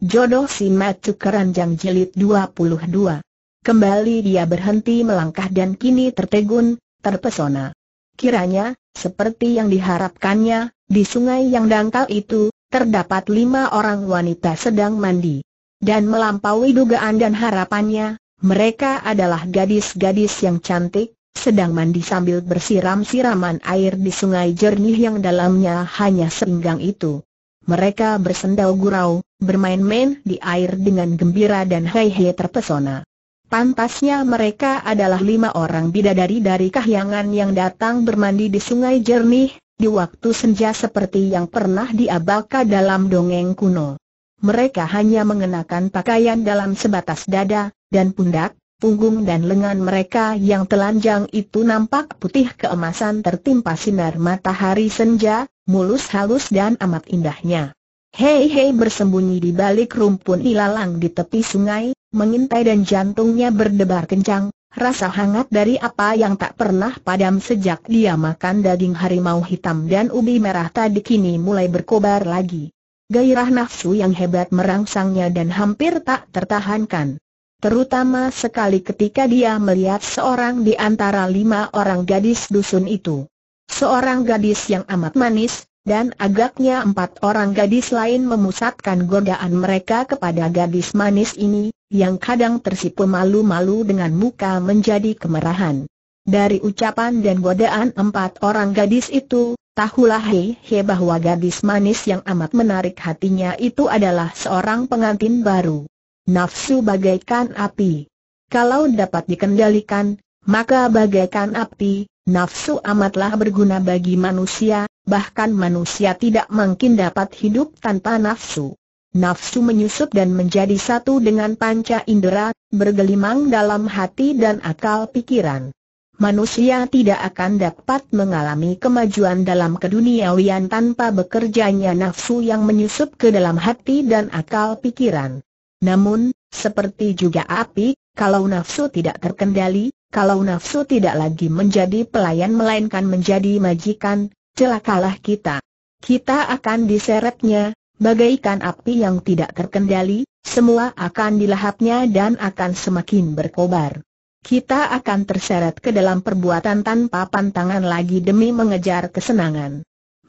Jodoh si Matu Keranjang Jilid 22. Kembali dia berhenti melangkah dan kini tertegun, terpesona. Kiranya, seperti yang diharapkannya, di sungai yang dangkal itu, terdapat lima orang wanita sedang mandi. Dan melampaui dugaan dan harapannya, mereka adalah gadis-gadis yang cantik, sedang mandi sambil bersiram siraman air di sungai jernih yang dalamnya hanya seinggang itu. Mereka bersendau gurau, bermain-main di air dengan gembira dan Hei Hei terpesona. Pantasnya mereka adalah lima orang bidadari dari kahyangan yang datang bermandi di sungai jernih, di waktu senja seperti yang pernah diabaka dalam dongeng kuno. Mereka hanya mengenakan pakaian dalam sebatas dada dan pundak, punggung dan lengan mereka yang telanjang itu nampak putih keemasan tertimpa sinar matahari senja, mulus halus dan amat indahnya. Hei Hei bersembunyi di balik rumpun ilalang di tepi sungai, mengintai dan jantungnya berdebar kencang, rasa hangat dari apa yang tak pernah padam sejak dia makan daging harimau hitam dan ubi merah tadi kini mulai berkobar lagi. Gairah nafsu yang hebat merangsangnya dan hampir tak tertahankan terutama sekali ketika dia melihat seorang di antara lima orang gadis dusun itu. Seorang gadis yang amat manis, dan agaknya empat orang gadis lain memusatkan godaan mereka kepada gadis manis ini, yang kadang tersipu malu-malu dengan muka menjadi kemerahan. Dari ucapan dan godaan empat orang gadis itu, tahulah He He bahwa gadis manis yang amat menarik hatinya itu adalah seorang pengantin baru nafsu bagaikan api. Kalau dapat dikendalikan, maka bagaikan api, nafsu amatlah berguna bagi manusia, bahkan manusia tidak mungkin dapat hidup tanpa nafsu. Nafsu menyusup dan menjadi satu dengan panca indera, bergelimang dalam hati dan akal pikiran. Manusia tidak akan dapat mengalami kemajuan dalam keduniawian tanpa bekerjanya nafsu yang menyusup ke dalam hati dan akal pikiran. Namun, seperti juga api, kalau nafsu tidak terkendali, kalau nafsu tidak lagi menjadi pelayan melainkan menjadi majikan, celakalah kita. Kita akan diseretnya, bagaikan api yang tidak terkendali, semua akan dilahapnya dan akan semakin berkobar. Kita akan terseret ke dalam perbuatan tanpa pantangan lagi demi mengejar kesenangan.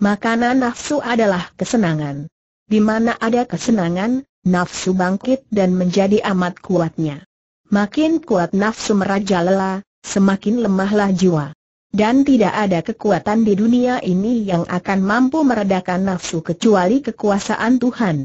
Makanan nafsu adalah kesenangan. Di mana ada kesenangan, nafsu bangkit dan menjadi amat kuatnya. Makin kuat nafsu merajalela, semakin lemahlah jiwa. Dan tidak ada kekuatan di dunia ini yang akan mampu meredakan nafsu kecuali kekuasaan Tuhan.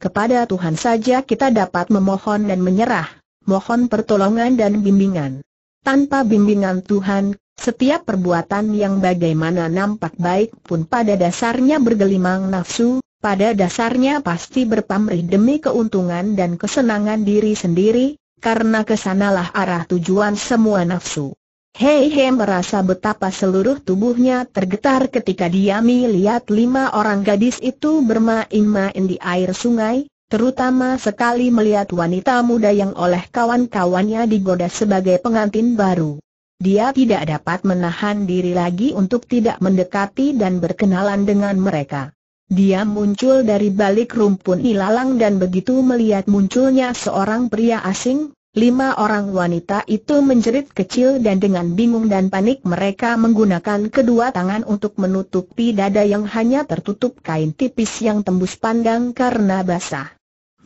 Kepada Tuhan saja kita dapat memohon dan menyerah, mohon pertolongan dan bimbingan. Tanpa bimbingan Tuhan, setiap perbuatan yang bagaimana nampak baik pun pada dasarnya bergelimang nafsu, pada dasarnya pasti berpamrih demi keuntungan dan kesenangan diri sendiri, karena kesanalah arah tujuan semua nafsu. Hei hei, merasa betapa seluruh tubuhnya tergetar ketika dia melihat lima orang gadis itu bermain-main di air sungai, terutama sekali melihat wanita muda yang oleh kawan-kawannya digoda sebagai pengantin baru. Dia tidak dapat menahan diri lagi untuk tidak mendekati dan berkenalan dengan mereka. Dia muncul dari balik rumpun ilalang dan begitu melihat munculnya seorang pria asing, Lima orang wanita itu menjerit kecil dan dengan bingung dan panik mereka menggunakan kedua tangan untuk menutupi dada yang hanya tertutup kain tipis yang tembus pandang karena basah.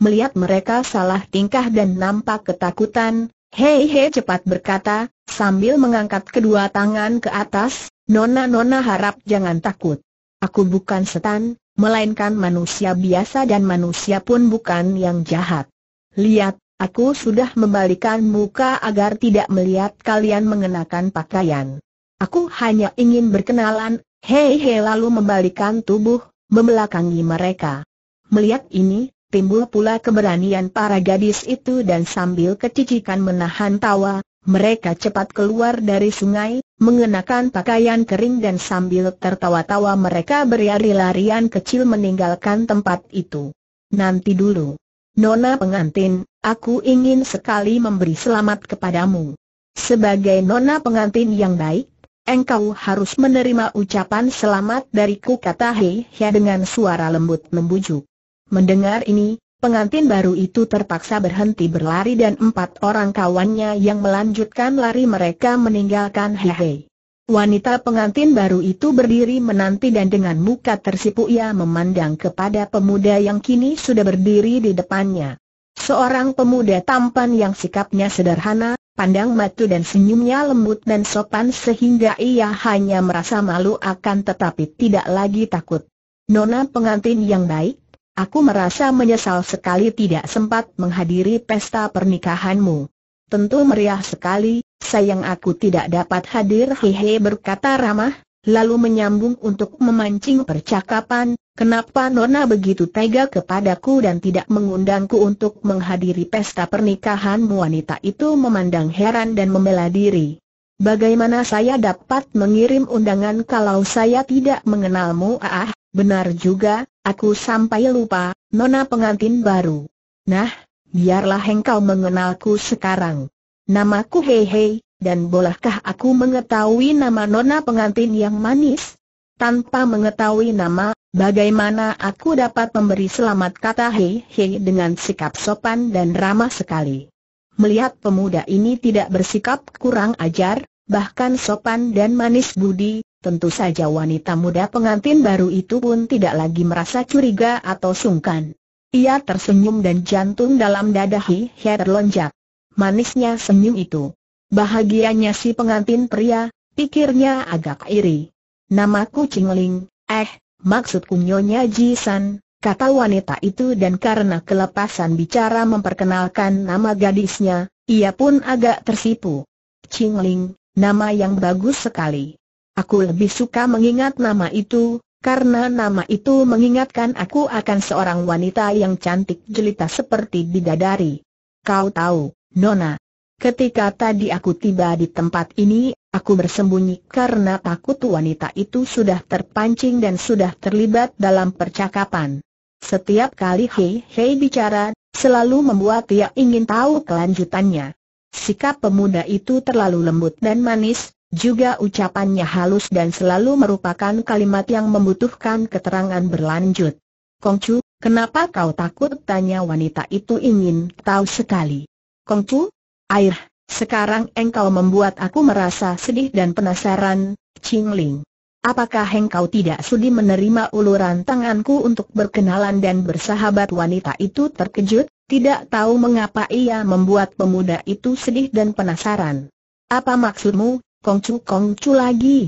Melihat mereka salah tingkah dan nampak ketakutan, Hei Hei cepat berkata, sambil mengangkat kedua tangan ke atas, Nona Nona harap jangan takut. Aku bukan setan, melainkan manusia biasa dan manusia pun bukan yang jahat. Lihat, aku sudah membalikan muka agar tidak melihat kalian mengenakan pakaian. Aku hanya ingin berkenalan, hei hei lalu membalikan tubuh, membelakangi mereka. Melihat ini, timbul pula keberanian para gadis itu dan sambil kecicikan menahan tawa, mereka cepat keluar dari sungai, mengenakan pakaian kering dan sambil tertawa-tawa mereka berlari-larian kecil meninggalkan tempat itu. Nanti dulu. Nona pengantin, aku ingin sekali memberi selamat kepadamu. Sebagai nona pengantin yang baik, engkau harus menerima ucapan selamat dariku kata Hei Hei dengan suara lembut membujuk. Mendengar ini, Pengantin baru itu terpaksa berhenti berlari dan empat orang kawannya yang melanjutkan lari mereka meninggalkan Hehe. Wanita pengantin baru itu berdiri menanti dan dengan muka tersipu ia memandang kepada pemuda yang kini sudah berdiri di depannya. Seorang pemuda tampan yang sikapnya sederhana, pandang matu dan senyumnya lembut dan sopan sehingga ia hanya merasa malu akan tetapi tidak lagi takut. Nona pengantin yang baik, Aku merasa menyesal sekali tidak sempat menghadiri pesta pernikahanmu. Tentu meriah sekali, sayang aku tidak dapat hadir hehe berkata ramah, lalu menyambung untuk memancing percakapan, kenapa Nona begitu tega kepadaku dan tidak mengundangku untuk menghadiri pesta pernikahanmu wanita itu memandang heran dan membela diri. Bagaimana saya dapat mengirim undangan kalau saya tidak mengenalmu ah, Benar juga, aku sampai lupa, nona pengantin baru. Nah, biarlah engkau mengenalku sekarang. Namaku Hei Hei, dan bolehkah aku mengetahui nama nona pengantin yang manis? Tanpa mengetahui nama, bagaimana aku dapat memberi selamat kata Hei Hei dengan sikap sopan dan ramah sekali? Melihat pemuda ini tidak bersikap kurang ajar, bahkan sopan dan manis budi, Tentu saja wanita muda pengantin baru itu pun tidak lagi merasa curiga atau sungkan. Ia tersenyum dan jantung dalam dada Hi terlonjak. Manisnya senyum itu. Bahagianya si pengantin pria, pikirnya agak iri. Namaku Cingling, eh, maksudku Nyonya Jisan, kata wanita itu dan karena kelepasan bicara memperkenalkan nama gadisnya, ia pun agak tersipu. Cingling, nama yang bagus sekali. Aku lebih suka mengingat nama itu, karena nama itu mengingatkan aku akan seorang wanita yang cantik jelita seperti bidadari. Kau tahu, Nona. Ketika tadi aku tiba di tempat ini, aku bersembunyi karena takut wanita itu sudah terpancing dan sudah terlibat dalam percakapan. Setiap kali Hei Hei bicara, selalu membuat ia ingin tahu kelanjutannya. Sikap pemuda itu terlalu lembut dan manis, juga ucapannya halus dan selalu merupakan kalimat yang membutuhkan keterangan berlanjut. Kongcu, kenapa kau takut? Tanya wanita itu ingin tahu sekali. Kongcu, air, sekarang engkau membuat aku merasa sedih dan penasaran, Qingling, Apakah engkau tidak sudi menerima uluran tanganku untuk berkenalan dan bersahabat wanita itu terkejut, tidak tahu mengapa ia membuat pemuda itu sedih dan penasaran. Apa maksudmu, kongcu-kongcu lagi.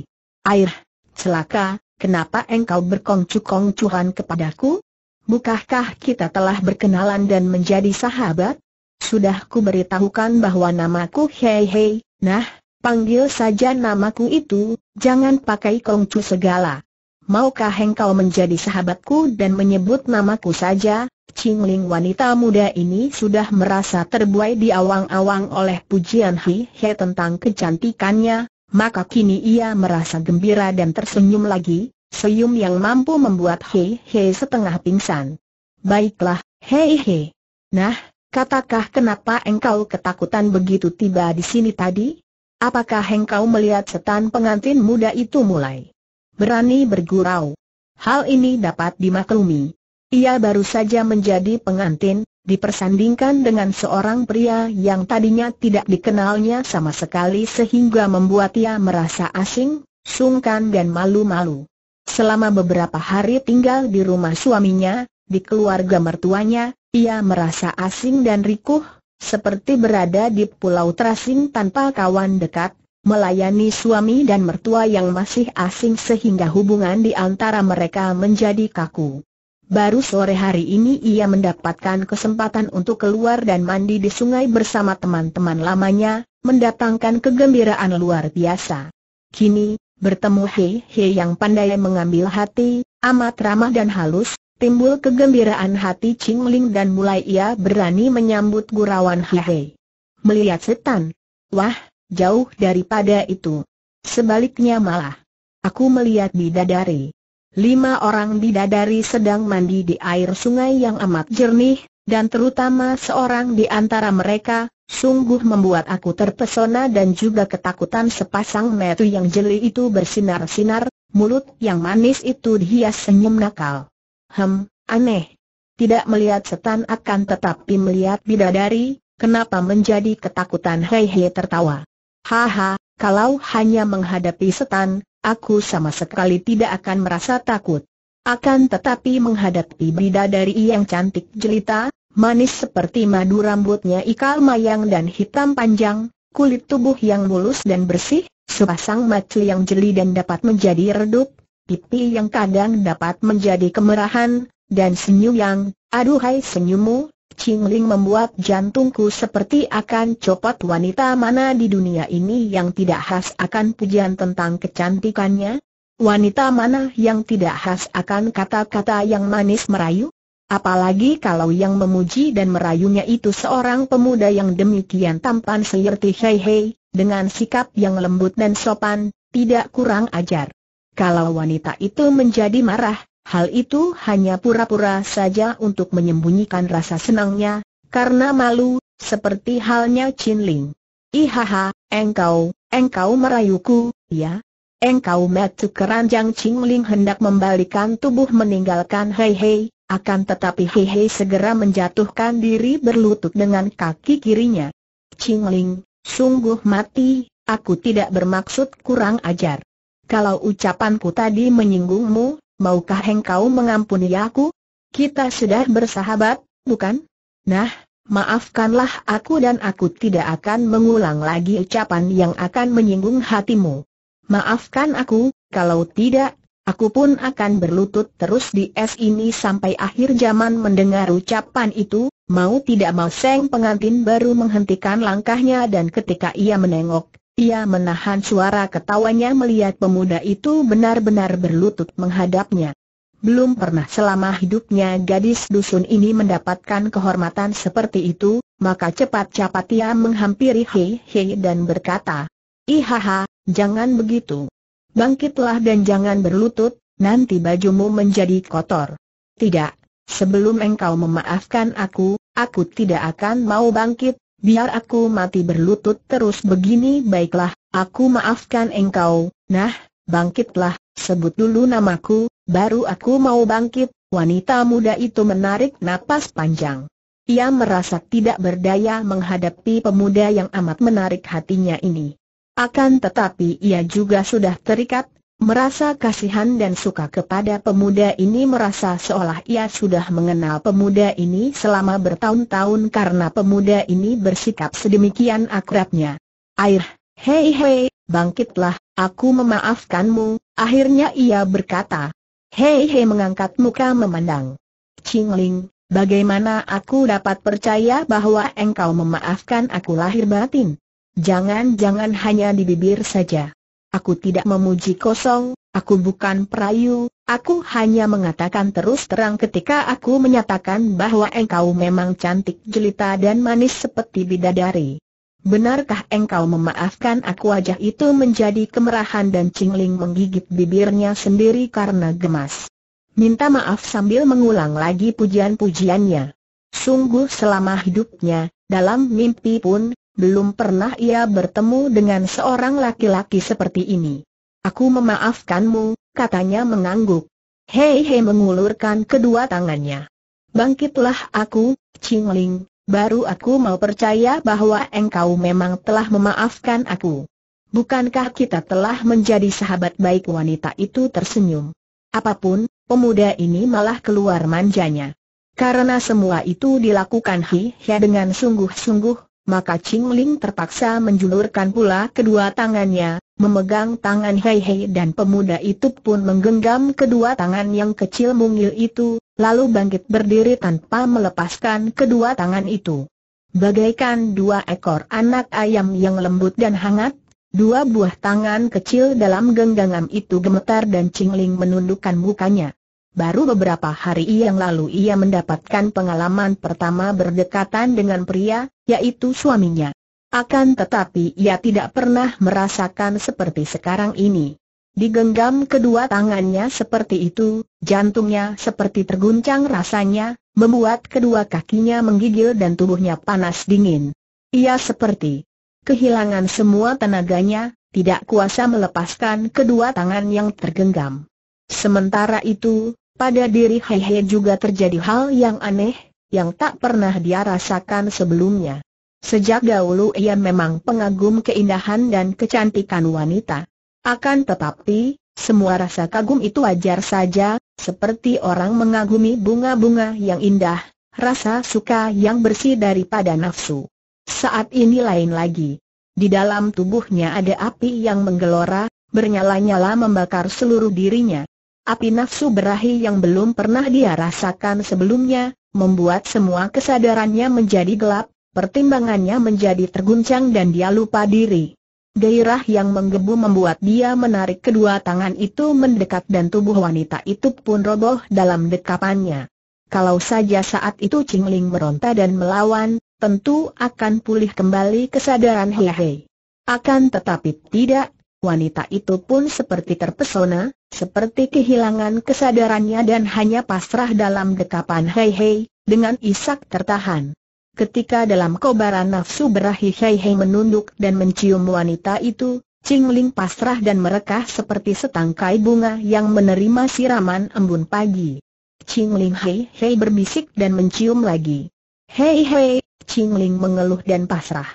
Air, celaka, kenapa engkau berkongcu-kongcuhan kepadaku? Bukahkah kita telah berkenalan dan menjadi sahabat? Sudah ku beritahukan bahwa namaku Hei Hei, nah, panggil saja namaku itu, jangan pakai kongcu segala. Maukah engkau menjadi sahabatku dan menyebut namaku saja? Cingling wanita muda ini sudah merasa terbuai di awang-awang oleh pujian Hi He tentang kecantikannya, maka kini ia merasa gembira dan tersenyum lagi, senyum yang mampu membuat Hi He setengah pingsan. Baiklah, Hei He. Nah, katakah kenapa engkau ketakutan begitu tiba di sini tadi? Apakah engkau melihat setan pengantin muda itu mulai berani bergurau? Hal ini dapat dimaklumi. Ia baru saja menjadi pengantin, dipersandingkan dengan seorang pria yang tadinya tidak dikenalnya sama sekali sehingga membuat ia merasa asing, sungkan dan malu-malu. Selama beberapa hari tinggal di rumah suaminya, di keluarga mertuanya, ia merasa asing dan rikuh, seperti berada di pulau terasing tanpa kawan dekat, melayani suami dan mertua yang masih asing sehingga hubungan di antara mereka menjadi kaku. Baru sore hari ini ia mendapatkan kesempatan untuk keluar dan mandi di sungai bersama teman-teman lamanya, mendatangkan kegembiraan luar biasa. Kini, bertemu Hei Hei yang pandai mengambil hati, amat ramah dan halus, timbul kegembiraan hati Ching Ling dan mulai ia berani menyambut gurauan Hei Hei. Melihat setan. Wah, jauh daripada itu. Sebaliknya malah. Aku melihat bidadari. Lima orang bidadari sedang mandi di air sungai yang amat jernih, dan terutama seorang di antara mereka, sungguh membuat aku terpesona dan juga ketakutan sepasang metu yang jeli itu bersinar-sinar, mulut yang manis itu dihias senyum nakal. Hem, aneh. Tidak melihat setan akan tetapi melihat bidadari, kenapa menjadi ketakutan Hei Hei tertawa. Haha, kalau hanya menghadapi setan, aku sama sekali tidak akan merasa takut. Akan tetapi menghadapi bidadari yang cantik jelita, manis seperti madu rambutnya ikal mayang dan hitam panjang, kulit tubuh yang mulus dan bersih, sepasang mata yang jeli dan dapat menjadi redup, pipi yang kadang dapat menjadi kemerahan, dan senyum yang, aduhai senyummu, Cingling membuat jantungku seperti akan copot wanita mana di dunia ini yang tidak khas akan pujian tentang kecantikannya? Wanita mana yang tidak khas akan kata-kata yang manis merayu? Apalagi kalau yang memuji dan merayunya itu seorang pemuda yang demikian tampan seperti Hei Hei, dengan sikap yang lembut dan sopan, tidak kurang ajar. Kalau wanita itu menjadi marah, Hal itu hanya pura-pura saja untuk menyembunyikan rasa senangnya, karena malu, seperti halnya Chin Ling. Ihaha, engkau, engkau merayuku, ya? Engkau metu keranjang Chin Ling hendak membalikan tubuh meninggalkan Hei Hei, akan tetapi Hei Hei segera menjatuhkan diri berlutut dengan kaki kirinya. Chin Ling, sungguh mati, aku tidak bermaksud kurang ajar. Kalau ucapanku tadi menyinggungmu, maukah engkau mengampuni aku? Kita sudah bersahabat, bukan? Nah, maafkanlah aku dan aku tidak akan mengulang lagi ucapan yang akan menyinggung hatimu. Maafkan aku, kalau tidak, aku pun akan berlutut terus di es ini sampai akhir zaman mendengar ucapan itu, mau tidak mau Seng pengantin baru menghentikan langkahnya dan ketika ia menengok, ia menahan suara ketawanya melihat pemuda itu benar-benar berlutut menghadapnya. Belum pernah selama hidupnya gadis dusun ini mendapatkan kehormatan seperti itu, maka cepat-cepat ia menghampiri Hei Hei dan berkata, Ihaha, jangan begitu. Bangkitlah dan jangan berlutut, nanti bajumu menjadi kotor. Tidak, sebelum engkau memaafkan aku, aku tidak akan mau bangkit, biar aku mati berlutut terus begini baiklah, aku maafkan engkau, nah, bangkitlah, sebut dulu namaku, baru aku mau bangkit, wanita muda itu menarik napas panjang. Ia merasa tidak berdaya menghadapi pemuda yang amat menarik hatinya ini. Akan tetapi ia juga sudah terikat Merasa kasihan dan suka kepada pemuda ini merasa seolah ia sudah mengenal pemuda ini selama bertahun-tahun karena pemuda ini bersikap sedemikian akrabnya. Air, hei hei, bangkitlah, aku memaafkanmu, akhirnya ia berkata. Hei hei mengangkat muka memandang. Cingling, bagaimana aku dapat percaya bahwa engkau memaafkan aku lahir batin? Jangan-jangan hanya di bibir saja. Aku tidak memuji kosong, aku bukan perayu, aku hanya mengatakan terus terang ketika aku menyatakan bahwa engkau memang cantik jelita dan manis seperti bidadari. Benarkah engkau memaafkan aku wajah itu menjadi kemerahan dan Cingling menggigit bibirnya sendiri karena gemas. Minta maaf sambil mengulang lagi pujian-pujiannya. Sungguh selama hidupnya, dalam mimpi pun, belum pernah ia bertemu dengan seorang laki-laki seperti ini. Aku memaafkanmu, katanya mengangguk. Hei hei mengulurkan kedua tangannya. Bangkitlah aku, Chingling, baru aku mau percaya bahwa engkau memang telah memaafkan aku. Bukankah kita telah menjadi sahabat baik wanita itu tersenyum. Apapun, pemuda ini malah keluar manjanya. Karena semua itu dilakukan Hi Hia dengan sungguh-sungguh, maka Ching Ling terpaksa menjulurkan pula kedua tangannya, memegang tangan Hei Hei dan pemuda itu pun menggenggam kedua tangan yang kecil mungil itu, lalu bangkit berdiri tanpa melepaskan kedua tangan itu. Bagaikan dua ekor anak ayam yang lembut dan hangat, dua buah tangan kecil dalam genggaman itu gemetar dan Ching Ling menundukkan mukanya. Baru beberapa hari yang lalu ia mendapatkan pengalaman pertama berdekatan dengan pria, yaitu suaminya. Akan tetapi ia tidak pernah merasakan seperti sekarang ini. Digenggam kedua tangannya seperti itu, jantungnya seperti terguncang rasanya, membuat kedua kakinya menggigil dan tubuhnya panas dingin. Ia seperti kehilangan semua tenaganya, tidak kuasa melepaskan kedua tangan yang tergenggam. Sementara itu, pada diri Hei juga terjadi hal yang aneh, yang tak pernah dia rasakan sebelumnya. Sejak dahulu ia memang pengagum keindahan dan kecantikan wanita. Akan tetapi, semua rasa kagum itu wajar saja, seperti orang mengagumi bunga-bunga yang indah, rasa suka yang bersih daripada nafsu. Saat ini lain lagi. Di dalam tubuhnya ada api yang menggelora, bernyala-nyala membakar seluruh dirinya. Api nafsu berahi yang belum pernah dia rasakan sebelumnya, membuat semua kesadarannya menjadi gelap, pertimbangannya menjadi terguncang dan dia lupa diri. Gairah yang menggebu membuat dia menarik kedua tangan itu mendekat dan tubuh wanita itu pun roboh dalam dekapannya. Kalau saja saat itu Cingling meronta dan melawan, tentu akan pulih kembali kesadaran Hei. Akan tetapi tidak, wanita itu pun seperti terpesona, seperti kehilangan kesadarannya dan hanya pasrah dalam dekapan Hei Hei, dengan isak tertahan. Ketika dalam kobaran nafsu berahi Hei Hei menunduk dan mencium wanita itu, Cingling pasrah dan merekah seperti setangkai bunga yang menerima siraman embun pagi. Cingling Hei Hei berbisik dan mencium lagi. Hei Hei, Cingling mengeluh dan pasrah.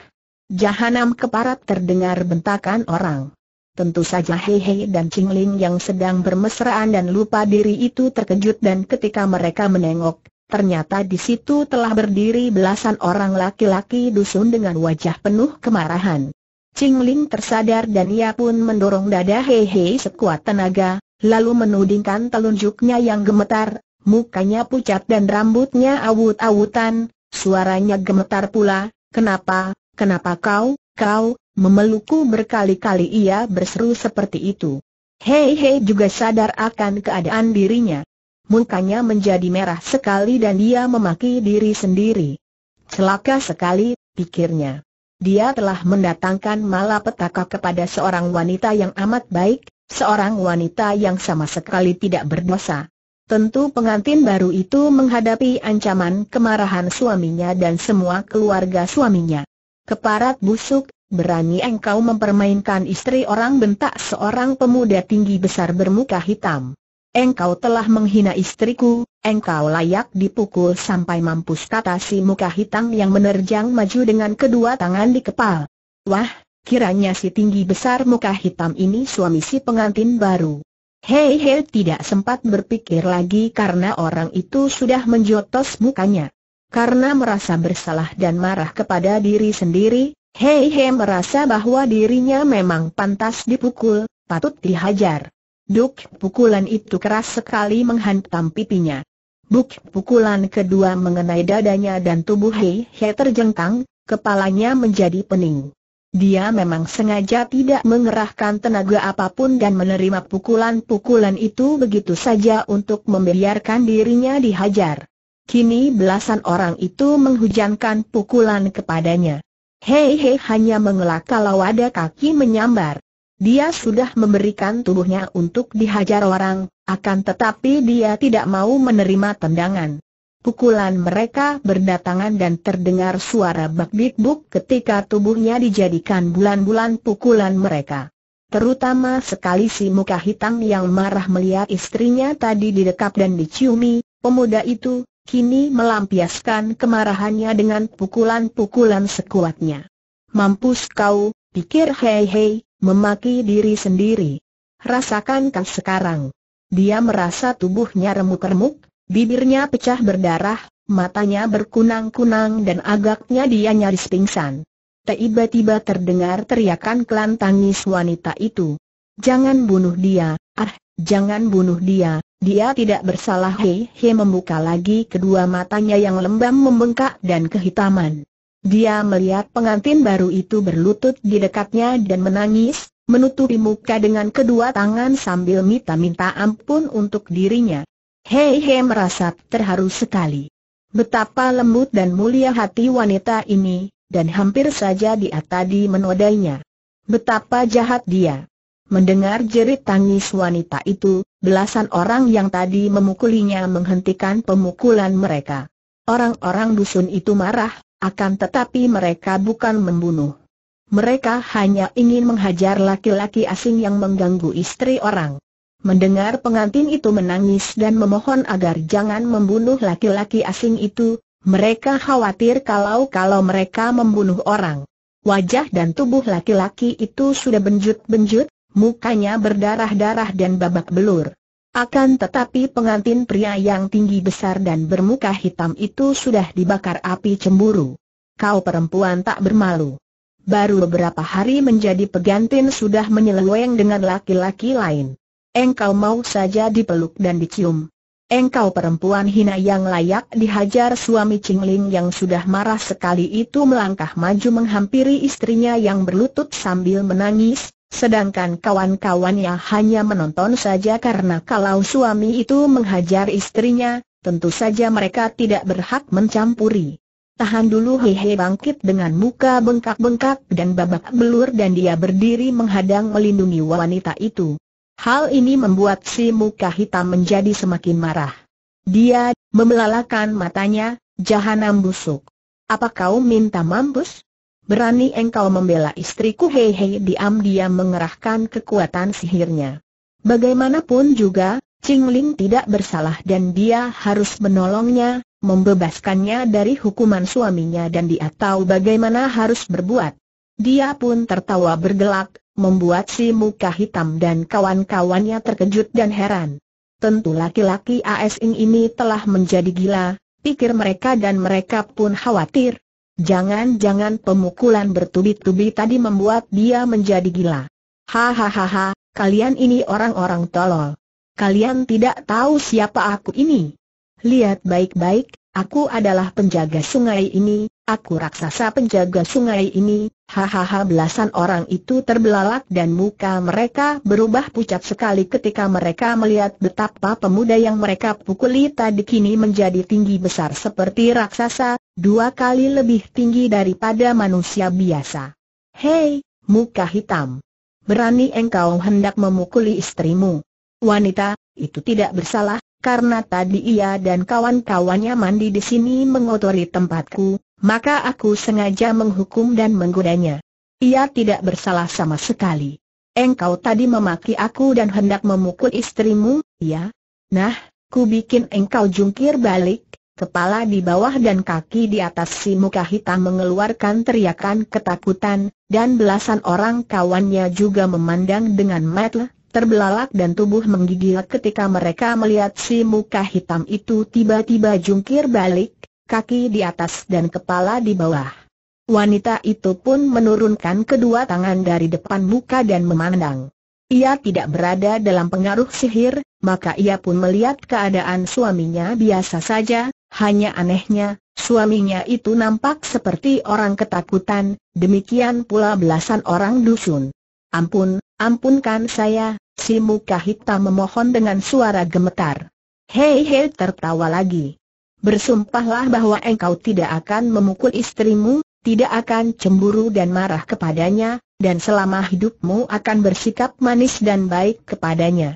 Jahanam keparat terdengar bentakan orang. Tentu saja Hei dan Ching yang sedang bermesraan dan lupa diri itu terkejut dan ketika mereka menengok, ternyata di situ telah berdiri belasan orang laki-laki dusun dengan wajah penuh kemarahan. Ching tersadar dan ia pun mendorong dada Hei sekuat tenaga, lalu menudingkan telunjuknya yang gemetar, mukanya pucat dan rambutnya awut-awutan, suaranya gemetar pula, kenapa, kenapa kau, kau, Memelukku berkali-kali ia berseru seperti itu. Hei Hei juga sadar akan keadaan dirinya. Mukanya menjadi merah sekali dan dia memaki diri sendiri. Celaka sekali, pikirnya. Dia telah mendatangkan malapetaka kepada seorang wanita yang amat baik, seorang wanita yang sama sekali tidak berdosa. Tentu pengantin baru itu menghadapi ancaman kemarahan suaminya dan semua keluarga suaminya. Keparat busuk, berani engkau mempermainkan istri orang bentak seorang pemuda tinggi besar bermuka hitam. Engkau telah menghina istriku, engkau layak dipukul sampai mampus kata si muka hitam yang menerjang maju dengan kedua tangan di kepal. Wah, kiranya si tinggi besar muka hitam ini suami si pengantin baru. Hei hei tidak sempat berpikir lagi karena orang itu sudah menjotos mukanya. Karena merasa bersalah dan marah kepada diri sendiri, Hei Hei merasa bahwa dirinya memang pantas dipukul, patut dihajar. Duk pukulan itu keras sekali menghantam pipinya. Buk pukulan kedua mengenai dadanya dan tubuh Hei Hei terjengkang, kepalanya menjadi pening. Dia memang sengaja tidak mengerahkan tenaga apapun dan menerima pukulan-pukulan itu begitu saja untuk membiarkan dirinya dihajar. Kini belasan orang itu menghujankan pukulan kepadanya. Hei Hei hanya mengelak kalau ada kaki menyambar. Dia sudah memberikan tubuhnya untuk dihajar orang, akan tetapi dia tidak mau menerima tendangan. Pukulan mereka berdatangan dan terdengar suara bakbikbuk ketika tubuhnya dijadikan bulan-bulan pukulan mereka. Terutama sekali si muka hitam yang marah melihat istrinya tadi didekap dan diciumi, pemuda itu, kini melampiaskan kemarahannya dengan pukulan-pukulan sekuatnya. Mampus kau, pikir Hei Hei, memaki diri sendiri. Rasakan kau sekarang. Dia merasa tubuhnya remuk-remuk, bibirnya pecah berdarah, matanya berkunang-kunang dan agaknya dia nyaris pingsan. Tiba-tiba terdengar teriakan kelantangis wanita itu. Jangan bunuh dia, ah, jangan bunuh dia, dia tidak bersalah Hei He membuka lagi kedua matanya yang lembam membengkak dan kehitaman. Dia melihat pengantin baru itu berlutut di dekatnya dan menangis, menutupi muka dengan kedua tangan sambil minta-minta ampun untuk dirinya. Hei hei, merasa terharu sekali. Betapa lembut dan mulia hati wanita ini, dan hampir saja dia tadi menodainya. Betapa jahat dia. Mendengar jerit tangis wanita itu, belasan orang yang tadi memukulinya menghentikan pemukulan mereka. Orang-orang dusun itu marah, akan tetapi mereka bukan membunuh. Mereka hanya ingin menghajar laki-laki asing yang mengganggu istri orang. Mendengar pengantin itu menangis dan memohon agar jangan membunuh laki-laki asing itu, mereka khawatir kalau-kalau mereka membunuh orang. Wajah dan tubuh laki-laki itu sudah benjut-benjut, mukanya berdarah-darah dan babak belur. Akan tetapi pengantin pria yang tinggi besar dan bermuka hitam itu sudah dibakar api cemburu. Kau perempuan tak bermalu. Baru beberapa hari menjadi pegantin sudah menyeleweng dengan laki-laki lain. Engkau mau saja dipeluk dan dicium. Engkau perempuan hina yang layak dihajar suami Cingling yang sudah marah sekali itu melangkah maju menghampiri istrinya yang berlutut sambil menangis, Sedangkan kawan-kawannya hanya menonton saja karena kalau suami itu menghajar istrinya, tentu saja mereka tidak berhak mencampuri. Tahan dulu Hehe bangkit dengan muka bengkak-bengkak dan babak belur dan dia berdiri menghadang melindungi wanita itu. Hal ini membuat si muka hitam menjadi semakin marah. Dia, memelalakan matanya, jahanam busuk. Apa kau minta mampus? Berani engkau membela istriku hei diam-diam mengerahkan kekuatan sihirnya. Bagaimanapun juga, Ching Ling tidak bersalah dan dia harus menolongnya, membebaskannya dari hukuman suaminya dan dia tahu bagaimana harus berbuat. Dia pun tertawa bergelak, membuat si muka hitam dan kawan-kawannya terkejut dan heran. Tentu laki-laki asing ini telah menjadi gila, pikir mereka dan mereka pun khawatir, Jangan-jangan pemukulan bertubi-tubi tadi membuat dia menjadi gila. Hahaha, kalian ini orang-orang tolol. Kalian tidak tahu siapa aku ini. Lihat baik-baik, aku adalah penjaga sungai ini, aku raksasa penjaga sungai ini. Hahaha belasan orang itu terbelalak dan muka mereka berubah pucat sekali ketika mereka melihat betapa pemuda yang mereka pukuli tadi kini menjadi tinggi besar seperti raksasa, dua kali lebih tinggi daripada manusia biasa. Hei, muka hitam! Berani engkau hendak memukuli istrimu. Wanita, itu tidak bersalah, karena tadi ia dan kawan-kawannya mandi di sini mengotori tempatku, maka aku sengaja menghukum dan menggodanya. Ia tidak bersalah sama sekali. Engkau tadi memaki aku dan hendak memukul istrimu, ya? Nah, ku bikin engkau jungkir balik, kepala di bawah dan kaki di atas si muka hitam mengeluarkan teriakan ketakutan, dan belasan orang kawannya juga memandang dengan matle, terbelalak dan tubuh menggigil ketika mereka melihat si muka hitam itu tiba-tiba jungkir balik, kaki di atas dan kepala di bawah. Wanita itu pun menurunkan kedua tangan dari depan muka dan memandang. Ia tidak berada dalam pengaruh sihir, maka ia pun melihat keadaan suaminya biasa saja, hanya anehnya, suaminya itu nampak seperti orang ketakutan, demikian pula belasan orang dusun. Ampun, ampunkan saya, si muka hitam memohon dengan suara gemetar. Hei hei tertawa lagi. Bersumpahlah bahwa engkau tidak akan memukul istrimu, tidak akan cemburu dan marah kepadanya, dan selama hidupmu akan bersikap manis dan baik kepadanya.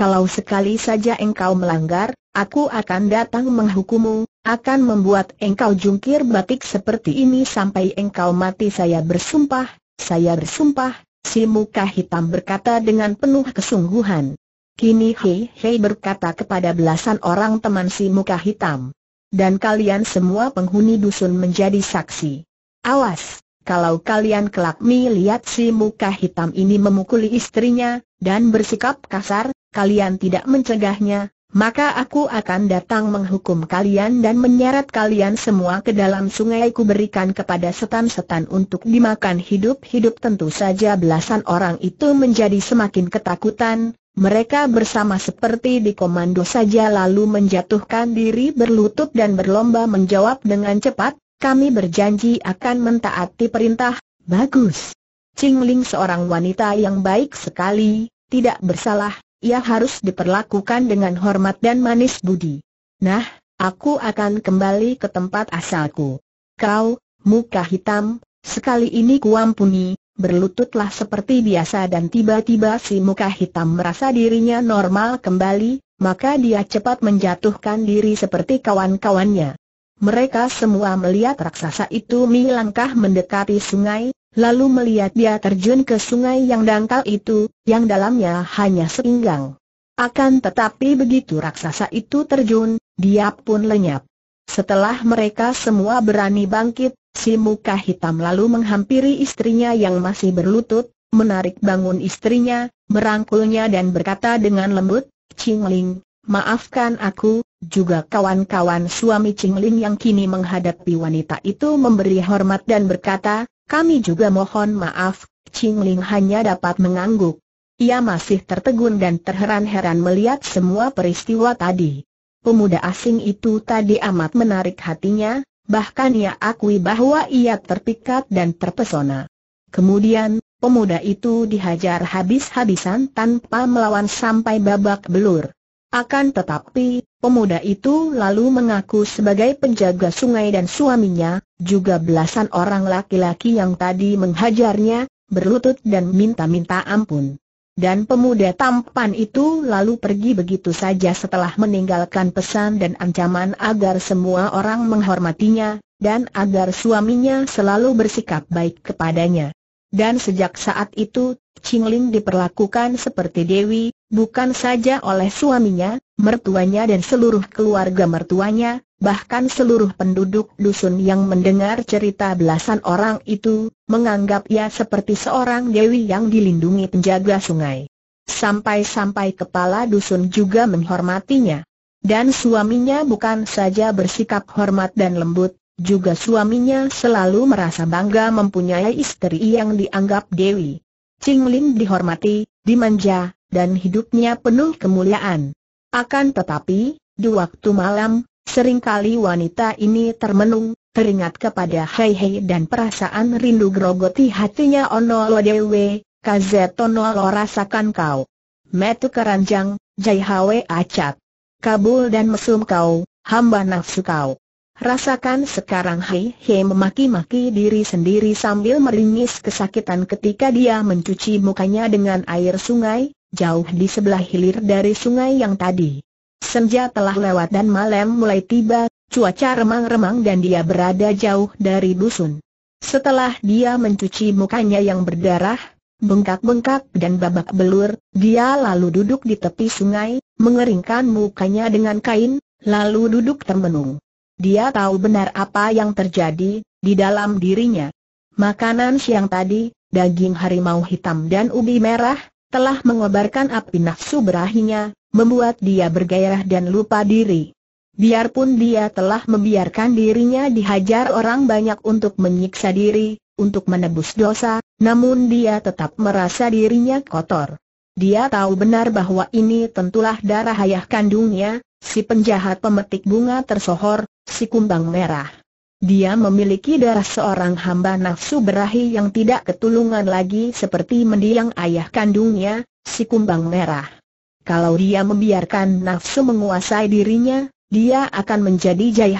Kalau sekali saja engkau melanggar, aku akan datang menghukummu, akan membuat engkau jungkir batik seperti ini sampai engkau mati saya bersumpah, saya bersumpah, si muka hitam berkata dengan penuh kesungguhan. Kini Hei Hei berkata kepada belasan orang teman si muka hitam. Dan kalian semua penghuni dusun menjadi saksi. Awas! Kalau kalian kelak melihat si muka hitam ini memukuli istrinya, dan bersikap kasar, kalian tidak mencegahnya, maka aku akan datang menghukum kalian dan menyeret kalian semua ke dalam sungai ku berikan kepada setan-setan untuk dimakan hidup-hidup tentu saja belasan orang itu menjadi semakin ketakutan, mereka bersama seperti di komando saja lalu menjatuhkan diri berlutut dan berlomba menjawab dengan cepat, kami berjanji akan mentaati perintah, bagus. Ching seorang wanita yang baik sekali, tidak bersalah, ia harus diperlakukan dengan hormat dan manis budi. Nah, aku akan kembali ke tempat asalku. Kau, muka hitam, sekali ini kuampuni, berlututlah seperti biasa dan tiba-tiba si muka hitam merasa dirinya normal kembali, maka dia cepat menjatuhkan diri seperti kawan-kawannya. Mereka semua melihat raksasa itu melangkah mendekati sungai, lalu melihat dia terjun ke sungai yang dangkal itu, yang dalamnya hanya sepinggang. Akan tetapi begitu raksasa itu terjun, dia pun lenyap. Setelah mereka semua berani bangkit, si muka hitam lalu menghampiri istrinya yang masih berlutut, menarik bangun istrinya, merangkulnya dan berkata dengan lembut, Cingling, maafkan aku, juga kawan-kawan suami Cingling yang kini menghadapi wanita itu memberi hormat dan berkata, kami juga mohon maaf, Ching Ling hanya dapat mengangguk. Ia masih tertegun dan terheran-heran melihat semua peristiwa tadi. Pemuda asing itu tadi amat menarik hatinya, bahkan ia akui bahwa ia terpikat dan terpesona. Kemudian, pemuda itu dihajar habis-habisan tanpa melawan sampai babak belur. Akan tetapi, pemuda itu lalu mengaku sebagai penjaga sungai dan suaminya, juga belasan orang laki-laki yang tadi menghajarnya, berlutut dan minta-minta ampun. Dan pemuda tampan itu lalu pergi begitu saja setelah meninggalkan pesan dan ancaman agar semua orang menghormatinya, dan agar suaminya selalu bersikap baik kepadanya. Dan sejak saat itu, Qingling diperlakukan seperti Dewi, bukan saja oleh suaminya, mertuanya dan seluruh keluarga mertuanya, bahkan seluruh penduduk dusun yang mendengar cerita belasan orang itu, menganggap ia seperti seorang Dewi yang dilindungi penjaga sungai. Sampai-sampai kepala dusun juga menghormatinya. Dan suaminya bukan saja bersikap hormat dan lembut, juga suaminya selalu merasa bangga mempunyai istri yang dianggap Dewi. Ching Lin dihormati, dimanja, dan hidupnya penuh kemuliaan. Akan tetapi, di waktu malam, seringkali wanita ini termenung, teringat kepada Hei Hei dan perasaan rindu grogoti hatinya Ono Lo Dewe, Lo rasakan kau. Metu keranjang, Jai Hwe acat. Kabul dan mesum kau, hamba nafsu kau. Rasakan sekarang Hei Hei memaki-maki diri sendiri sambil meringis kesakitan ketika dia mencuci mukanya dengan air sungai, jauh di sebelah hilir dari sungai yang tadi. Senja telah lewat dan malam mulai tiba, cuaca remang-remang dan dia berada jauh dari dusun. Setelah dia mencuci mukanya yang berdarah, bengkak-bengkak dan babak belur, dia lalu duduk di tepi sungai, mengeringkan mukanya dengan kain, lalu duduk termenung. Dia tahu benar apa yang terjadi di dalam dirinya. Makanan siang tadi, daging harimau hitam dan ubi merah, telah mengobarkan api nafsu berahinya, membuat dia bergairah dan lupa diri. Biarpun dia telah membiarkan dirinya dihajar orang banyak untuk menyiksa diri, untuk menebus dosa, namun dia tetap merasa dirinya kotor. Dia tahu benar bahwa ini tentulah darah ayah kandungnya, si penjahat pemetik bunga tersohor, si kumbang merah. Dia memiliki darah seorang hamba nafsu berahi yang tidak ketulungan lagi seperti mendiang ayah kandungnya, si kumbang merah. Kalau dia membiarkan nafsu menguasai dirinya, dia akan menjadi Jai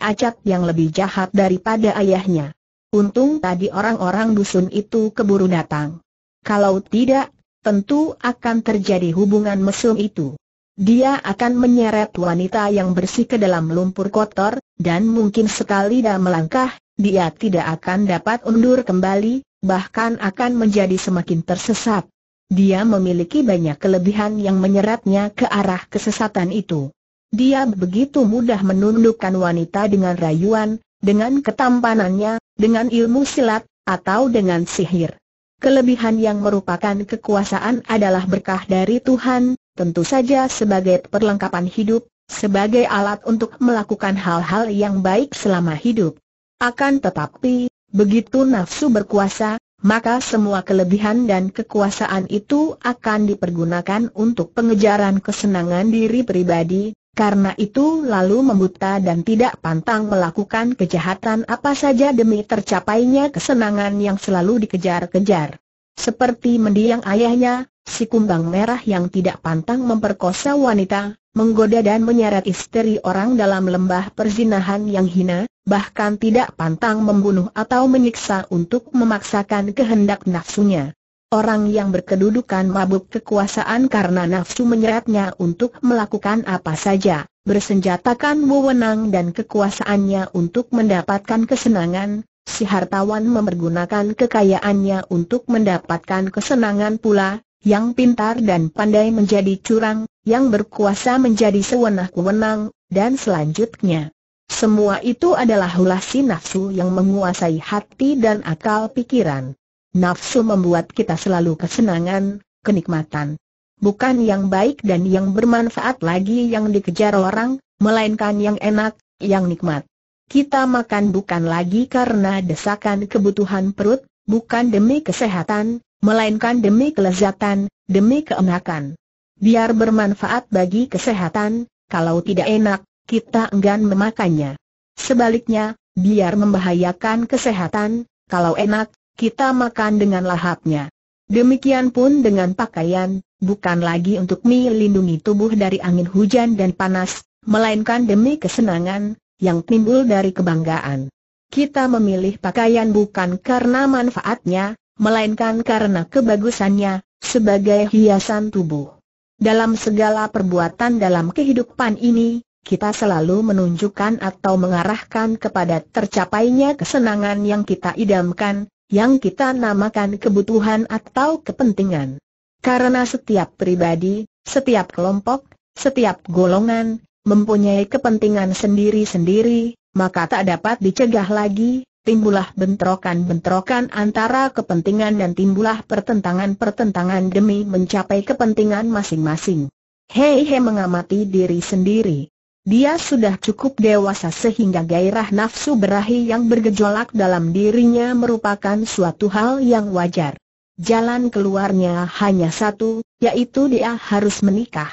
Acak yang lebih jahat daripada ayahnya. Untung tadi orang-orang dusun itu keburu datang. Kalau tidak, tentu akan terjadi hubungan mesum itu. Dia akan menyeret wanita yang bersih ke dalam lumpur kotor, dan mungkin sekali dia melangkah, dia tidak akan dapat undur kembali, bahkan akan menjadi semakin tersesat. Dia memiliki banyak kelebihan yang menyeretnya ke arah kesesatan itu. Dia begitu mudah menundukkan wanita dengan rayuan, dengan ketampanannya, dengan ilmu silat, atau dengan sihir. Kelebihan yang merupakan kekuasaan adalah berkah dari Tuhan, tentu saja sebagai perlengkapan hidup, sebagai alat untuk melakukan hal-hal yang baik selama hidup. Akan tetapi, begitu nafsu berkuasa, maka semua kelebihan dan kekuasaan itu akan dipergunakan untuk pengejaran kesenangan diri pribadi, karena itu lalu membuta dan tidak pantang melakukan kejahatan apa saja demi tercapainya kesenangan yang selalu dikejar-kejar. Seperti mendiang ayahnya, si kumbang merah yang tidak pantang memperkosa wanita, menggoda dan menyeret istri orang dalam lembah perzinahan yang hina, bahkan tidak pantang membunuh atau menyiksa untuk memaksakan kehendak nafsunya. Orang yang berkedudukan mabuk kekuasaan karena nafsu menyeretnya untuk melakukan apa saja, bersenjatakan wewenang dan kekuasaannya untuk mendapatkan kesenangan, si hartawan memergunakan kekayaannya untuk mendapatkan kesenangan pula, yang pintar dan pandai menjadi curang, yang berkuasa menjadi sewenang-wenang, dan selanjutnya. Semua itu adalah hulasi nafsu yang menguasai hati dan akal pikiran. Nafsu membuat kita selalu kesenangan, kenikmatan. Bukan yang baik dan yang bermanfaat lagi yang dikejar orang, melainkan yang enak, yang nikmat. Kita makan bukan lagi karena desakan kebutuhan perut, bukan demi kesehatan, melainkan demi kelezatan, demi keenakan. Biar bermanfaat bagi kesehatan, kalau tidak enak, kita enggan memakannya. Sebaliknya, biar membahayakan kesehatan, kalau enak, kita makan dengan lahapnya. Demikian pun dengan pakaian, bukan lagi untuk melindungi tubuh dari angin hujan dan panas, melainkan demi kesenangan, yang timbul dari kebanggaan. Kita memilih pakaian bukan karena manfaatnya, melainkan karena kebagusannya, sebagai hiasan tubuh. Dalam segala perbuatan dalam kehidupan ini, kita selalu menunjukkan atau mengarahkan kepada tercapainya kesenangan yang kita idamkan, yang kita namakan kebutuhan atau kepentingan. Karena setiap pribadi, setiap kelompok, setiap golongan, mempunyai kepentingan sendiri-sendiri, maka tak dapat dicegah lagi, timbullah bentrokan-bentrokan antara kepentingan dan timbullah pertentangan-pertentangan demi mencapai kepentingan masing-masing. Hei hei mengamati diri sendiri. Dia sudah cukup dewasa sehingga gairah nafsu berahi yang bergejolak dalam dirinya merupakan suatu hal yang wajar. Jalan keluarnya hanya satu, yaitu dia harus menikah.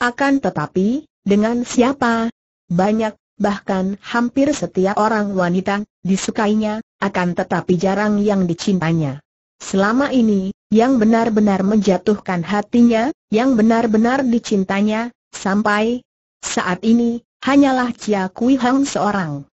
Akan tetapi, dengan siapa? Banyak bahkan hampir setiap orang wanita, disukainya, akan tetapi jarang yang dicintanya. Selama ini, yang benar-benar menjatuhkan hatinya, yang benar-benar dicintanya, sampai saat ini, hanyalah Chia Kui Hong seorang.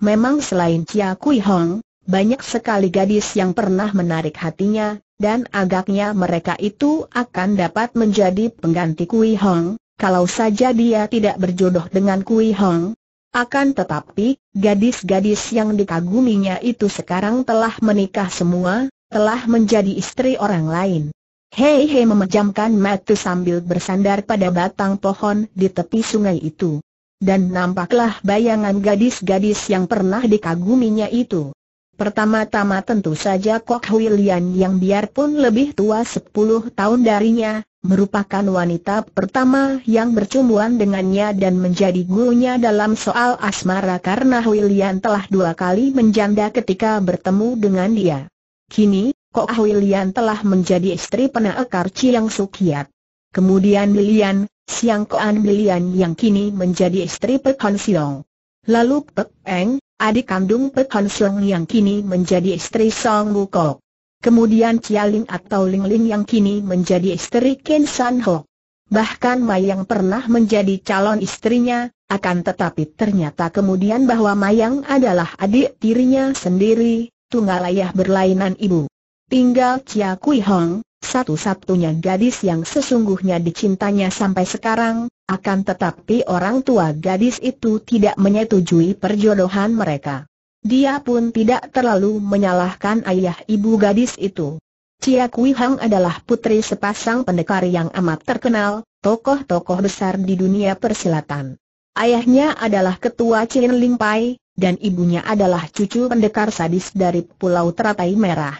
Memang selain Chia Kui Hong, banyak sekali gadis yang pernah menarik hatinya, dan agaknya mereka itu akan dapat menjadi pengganti Kui Hong, kalau saja dia tidak berjodoh dengan Kui Hong, akan tetapi, gadis-gadis yang dikaguminya itu sekarang telah menikah semua, telah menjadi istri orang lain. Hei Hei memejamkan mata sambil bersandar pada batang pohon di tepi sungai itu. Dan nampaklah bayangan gadis-gadis yang pernah dikaguminya itu. Pertama-tama tentu saja Kok Huilian yang biarpun lebih tua 10 tahun darinya, merupakan wanita pertama yang bercumbuan dengannya dan menjadi gurunya dalam soal asmara karena Huilian telah dua kali menjanda ketika bertemu dengan dia. Kini, Kok Huilian telah menjadi istri penaekar Chiang Sukiat. Kemudian Lilian, Siang Koan Lilian yang kini menjadi istri Pek Hon Siong. Lalu Pek Eng, adik kandung Pek Hon Sung yang kini menjadi istri Song Wukok. Kemudian Chia Ling atau Ling Ling yang kini menjadi istri Ken San Ho. Bahkan Mayang pernah menjadi calon istrinya, akan tetapi ternyata kemudian bahwa Mayang adalah adik tirinya sendiri, tunggal ayah berlainan ibu. Tinggal Chia Kui Hong, satu-satunya gadis yang sesungguhnya dicintanya sampai sekarang, akan tetapi orang tua gadis itu tidak menyetujui perjodohan mereka. Dia pun tidak terlalu menyalahkan ayah ibu gadis itu. Cia Kui Hang adalah putri sepasang pendekar yang amat terkenal, tokoh-tokoh besar di dunia persilatan. Ayahnya adalah ketua Chin Ling Pai, dan ibunya adalah cucu pendekar sadis dari Pulau Teratai Merah.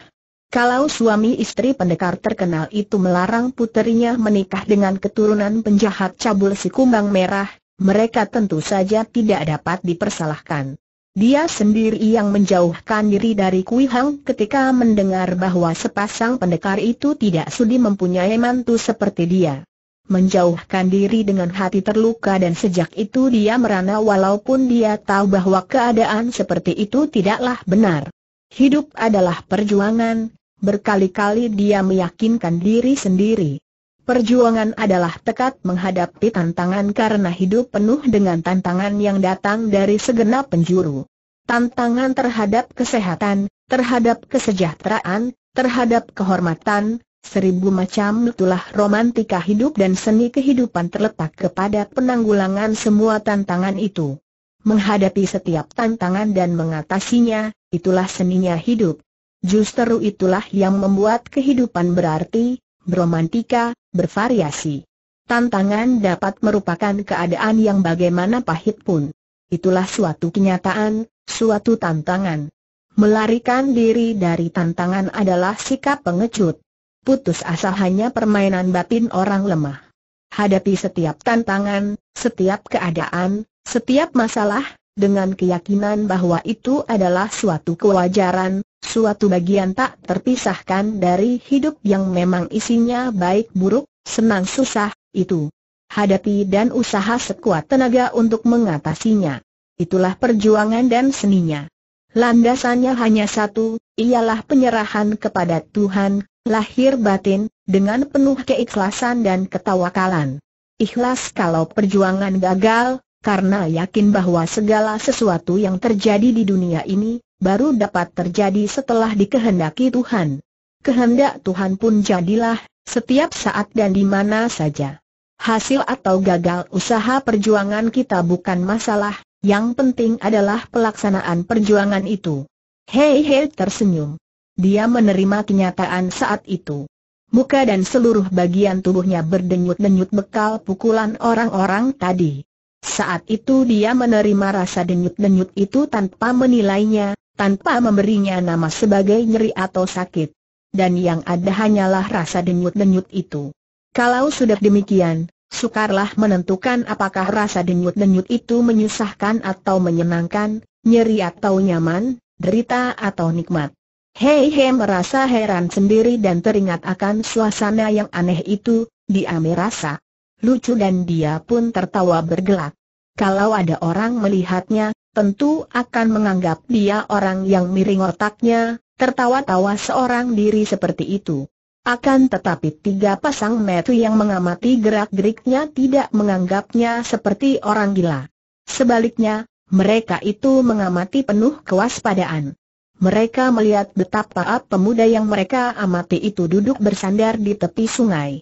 Kalau suami istri pendekar terkenal itu melarang puterinya menikah dengan keturunan penjahat cabul si kumbang merah, mereka tentu saja tidak dapat dipersalahkan. Dia sendiri yang menjauhkan diri dari Kui Hang ketika mendengar bahwa sepasang pendekar itu tidak sudi mempunyai mantu seperti dia. Menjauhkan diri dengan hati terluka dan sejak itu dia merana walaupun dia tahu bahwa keadaan seperti itu tidaklah benar. Hidup adalah perjuangan, berkali-kali dia meyakinkan diri sendiri. Perjuangan adalah tekad menghadapi tantangan karena hidup penuh dengan tantangan yang datang dari segenap penjuru. Tantangan terhadap kesehatan, terhadap kesejahteraan, terhadap kehormatan, seribu macam itulah romantika hidup dan seni kehidupan terletak kepada penanggulangan semua tantangan itu menghadapi setiap tantangan dan mengatasinya, itulah seninya hidup. Justru itulah yang membuat kehidupan berarti, beromantika, bervariasi. Tantangan dapat merupakan keadaan yang bagaimana pahit pun. Itulah suatu kenyataan, suatu tantangan. Melarikan diri dari tantangan adalah sikap pengecut. Putus asa hanya permainan batin orang lemah. Hadapi setiap tantangan, setiap keadaan, setiap masalah, dengan keyakinan bahwa itu adalah suatu kewajaran, suatu bagian tak terpisahkan dari hidup yang memang isinya baik buruk, senang susah, itu. Hadapi dan usaha sekuat tenaga untuk mengatasinya. Itulah perjuangan dan seninya. Landasannya hanya satu, ialah penyerahan kepada Tuhan, lahir batin, dengan penuh keikhlasan dan ketawakalan. Ikhlas kalau perjuangan gagal, karena yakin bahwa segala sesuatu yang terjadi di dunia ini, baru dapat terjadi setelah dikehendaki Tuhan. Kehendak Tuhan pun jadilah, setiap saat dan di mana saja. Hasil atau gagal usaha perjuangan kita bukan masalah, yang penting adalah pelaksanaan perjuangan itu. Hei Hei tersenyum. Dia menerima kenyataan saat itu. Muka dan seluruh bagian tubuhnya berdenyut-denyut bekal pukulan orang-orang tadi. Saat itu dia menerima rasa denyut-denyut itu tanpa menilainya, tanpa memberinya nama sebagai nyeri atau sakit. Dan yang ada hanyalah rasa denyut-denyut itu. Kalau sudah demikian, sukarlah menentukan apakah rasa denyut-denyut itu menyusahkan atau menyenangkan, nyeri atau nyaman, derita atau nikmat. Hei hei, merasa heran sendiri dan teringat akan suasana yang aneh itu, dia merasa lucu dan dia pun tertawa bergelak. Kalau ada orang melihatnya, tentu akan menganggap dia orang yang miring otaknya, tertawa-tawa seorang diri seperti itu. Akan tetapi tiga pasang metu yang mengamati gerak-geriknya tidak menganggapnya seperti orang gila. Sebaliknya, mereka itu mengamati penuh kewaspadaan. Mereka melihat betapa pemuda yang mereka amati itu duduk bersandar di tepi sungai.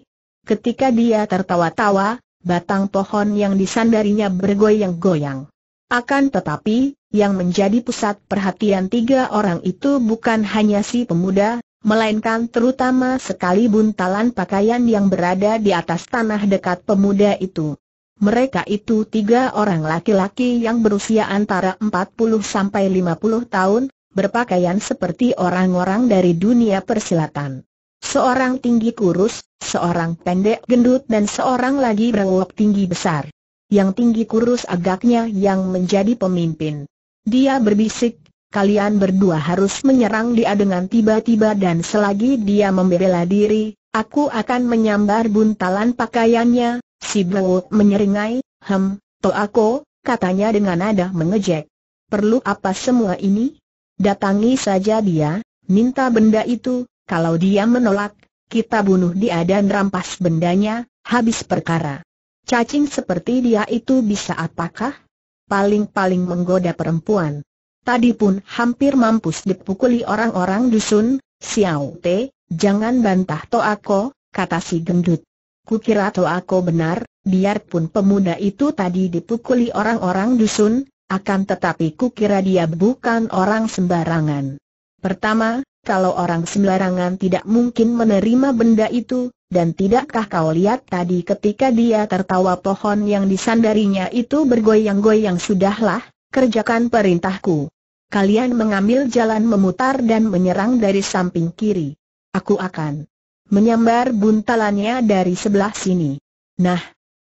Ketika dia tertawa-tawa, batang pohon yang disandarinya bergoyang-goyang. Akan tetapi, yang menjadi pusat perhatian tiga orang itu bukan hanya si pemuda, melainkan terutama sekali buntalan pakaian yang berada di atas tanah dekat pemuda itu. Mereka itu tiga orang laki-laki yang berusia antara 40 sampai 50 tahun, berpakaian seperti orang-orang dari dunia persilatan. Seorang tinggi kurus, seorang pendek gendut dan seorang lagi berwok tinggi besar. Yang tinggi kurus agaknya yang menjadi pemimpin. Dia berbisik, kalian berdua harus menyerang dia dengan tiba-tiba dan selagi dia membela diri, aku akan menyambar buntalan pakaiannya. Si Bewok menyeringai, hem, aku, katanya dengan nada mengejek. Perlu apa semua ini? Datangi saja dia, minta benda itu, kalau dia menolak, kita bunuh dia dan rampas bendanya, habis perkara. Cacing seperti dia itu bisa apakah? Paling-paling menggoda perempuan. Tadi pun hampir mampus dipukuli orang-orang dusun, Xiao Te, jangan bantah Toako, kata si gendut. Kukira Toako benar, biarpun pemuda itu tadi dipukuli orang-orang dusun, akan tetapi kukira dia bukan orang sembarangan. Pertama, kalau orang sembarangan tidak mungkin menerima benda itu, dan tidakkah kau lihat tadi ketika dia tertawa pohon yang disandarinya itu bergoyang-goyang sudahlah, kerjakan perintahku. Kalian mengambil jalan memutar dan menyerang dari samping kiri. Aku akan menyambar buntalannya dari sebelah sini. Nah,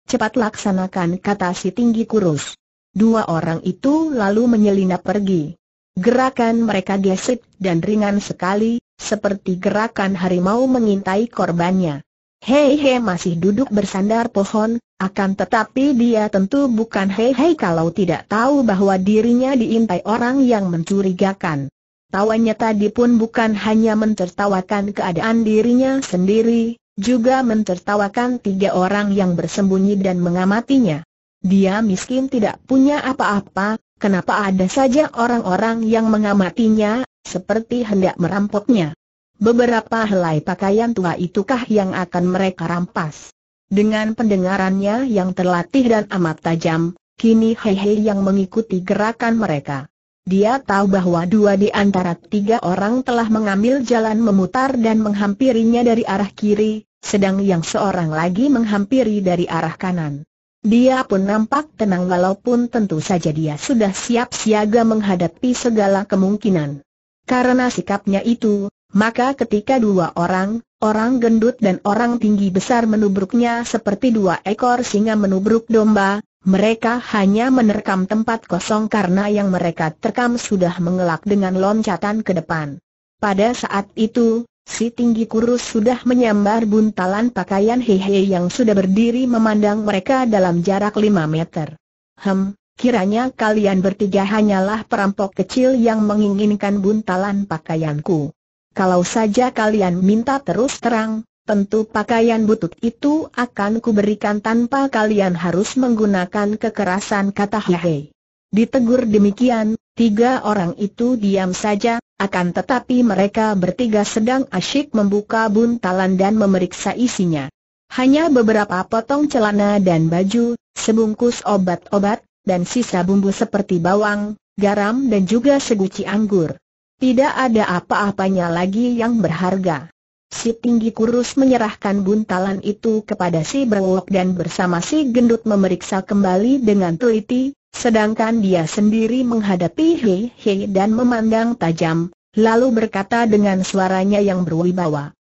cepat laksanakan kata si tinggi kurus. Dua orang itu lalu menyelinap pergi. Gerakan mereka gesit dan ringan sekali, seperti gerakan harimau mengintai korbannya. Hei Hei masih duduk bersandar pohon, akan tetapi dia tentu bukan Hei Hei kalau tidak tahu bahwa dirinya diintai orang yang mencurigakan. Tawanya tadi pun bukan hanya mentertawakan keadaan dirinya sendiri, juga mentertawakan tiga orang yang bersembunyi dan mengamatinya. Dia miskin tidak punya apa-apa, Kenapa ada saja orang-orang yang mengamatinya, seperti hendak merampoknya? Beberapa helai pakaian tua itukah yang akan mereka rampas? Dengan pendengarannya yang terlatih dan amat tajam, kini Hehe yang mengikuti gerakan mereka. Dia tahu bahwa dua di antara tiga orang telah mengambil jalan memutar dan menghampirinya dari arah kiri, sedang yang seorang lagi menghampiri dari arah kanan. Dia pun nampak tenang walaupun tentu saja dia sudah siap siaga menghadapi segala kemungkinan. Karena sikapnya itu, maka ketika dua orang, orang gendut dan orang tinggi besar menubruknya seperti dua ekor singa menubruk domba, mereka hanya menerkam tempat kosong karena yang mereka terkam sudah mengelak dengan loncatan ke depan. Pada saat itu, Si tinggi kurus sudah menyambar buntalan pakaian Hehe yang sudah berdiri memandang mereka dalam jarak lima meter. Hem, kiranya kalian bertiga hanyalah perampok kecil yang menginginkan buntalan pakaianku. Kalau saja kalian minta terus terang, tentu pakaian butut itu akan kuberikan tanpa kalian harus menggunakan kekerasan kata Hehe. Ditegur demikian, tiga orang itu diam saja, akan tetapi mereka bertiga sedang asyik membuka buntalan dan memeriksa isinya. Hanya beberapa potong celana dan baju, sebungkus obat-obat, dan sisa bumbu seperti bawang, garam dan juga seguci anggur. Tidak ada apa-apanya lagi yang berharga. Si tinggi kurus menyerahkan buntalan itu kepada si berwok dan bersama si gendut memeriksa kembali dengan teliti, Sedangkan dia sendiri menghadapi Hei Hei dan memandang tajam, lalu berkata dengan suaranya yang berwibawa,